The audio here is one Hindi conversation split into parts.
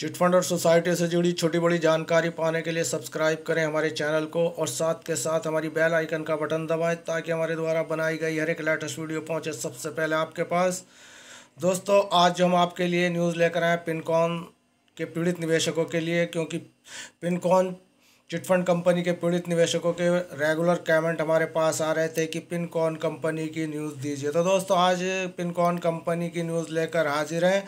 चिटफंड और सोसाइटी से जुड़ी छोटी बड़ी जानकारी पाने के लिए सब्सक्राइब करें हमारे चैनल को और साथ के साथ हमारी बेल आइकन का बटन दबाएं ताकि हमारे द्वारा बनाई गई हर एक लेटेस्ट वीडियो पहुंचे सबसे पहले आपके पास दोस्तों आज हम आपके लिए न्यूज़ लेकर आए पिनकॉन के पीड़ित निवेशकों के लिए क्योंकि पिनकॉन चिटफंड कंपनी के पीड़ित निवेशकों के रेगुलर कमेंट हमारे पास आ रहे थे कि पिन कौन कंपनी की न्यूज़ दीजिए तो दोस्तों आज पिन कौन कंपनी की न्यूज़ लेकर हाजिर हैं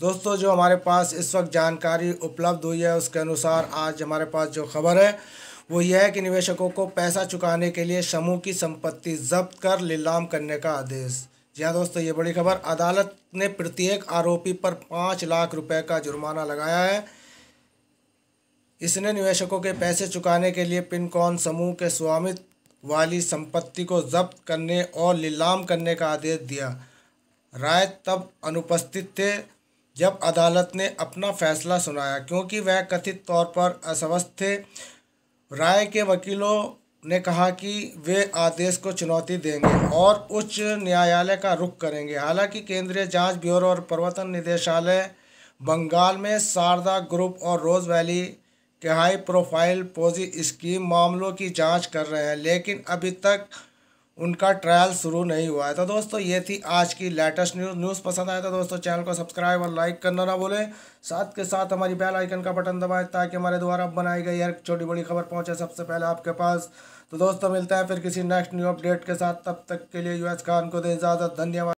दोस्तों जो हमारे पास इस वक्त जानकारी उपलब्ध हुई है उसके अनुसार आज हमारे पास जो खबर है वो यह है कि निवेशकों को पैसा चुकाने के लिए समूह की संपत्ति जब्त कर नीलाम करने का आदेश जी हाँ दोस्तों ये बड़ी खबर अदालत ने प्रत्येक आरोपी पर पाँच लाख रुपये का जुर्माना लगाया है इसने निवेशकों के पैसे चुकाने के लिए पिनकॉन समूह के स्वामित्व वाली संपत्ति को जब्त करने और नीलाम करने का आदेश दिया राय तब अनुपस्थित थे जब अदालत ने अपना फैसला सुनाया क्योंकि वह कथित तौर पर अस्वस्थ थे राय के वकीलों ने कहा कि वे आदेश को चुनौती देंगे और उच्च न्यायालय का रुख करेंगे हालांकि केंद्रीय जांच ब्यूरो और प्रवर्तन निदेशालय बंगाल में शारदा ग्रुप और रोज वैली के हाई प्रोफाइल पोजी स्कीम मामलों की जांच कर रहे हैं लेकिन अभी तक उनका ट्रायल शुरू नहीं हुआ है तो दोस्तों ये थी आज की लेटेस्ट न्यूज़ न्यूज़ पसंद आया तो दोस्तों चैनल को सब्सक्राइब और लाइक करना ना भूलें साथ के साथ हमारी बेल आइकन का बटन दबाएं ताकि हमारे द्वारा बनाई गई हर छोटी बड़ी खबर पहुंचे सबसे पहले आपके पास तो दोस्तों मिलता है फिर किसी नेक्स्ट न्यू अपडेट के साथ तब तक के लिए यूएस खान को दें इजाज़त धन्यवाद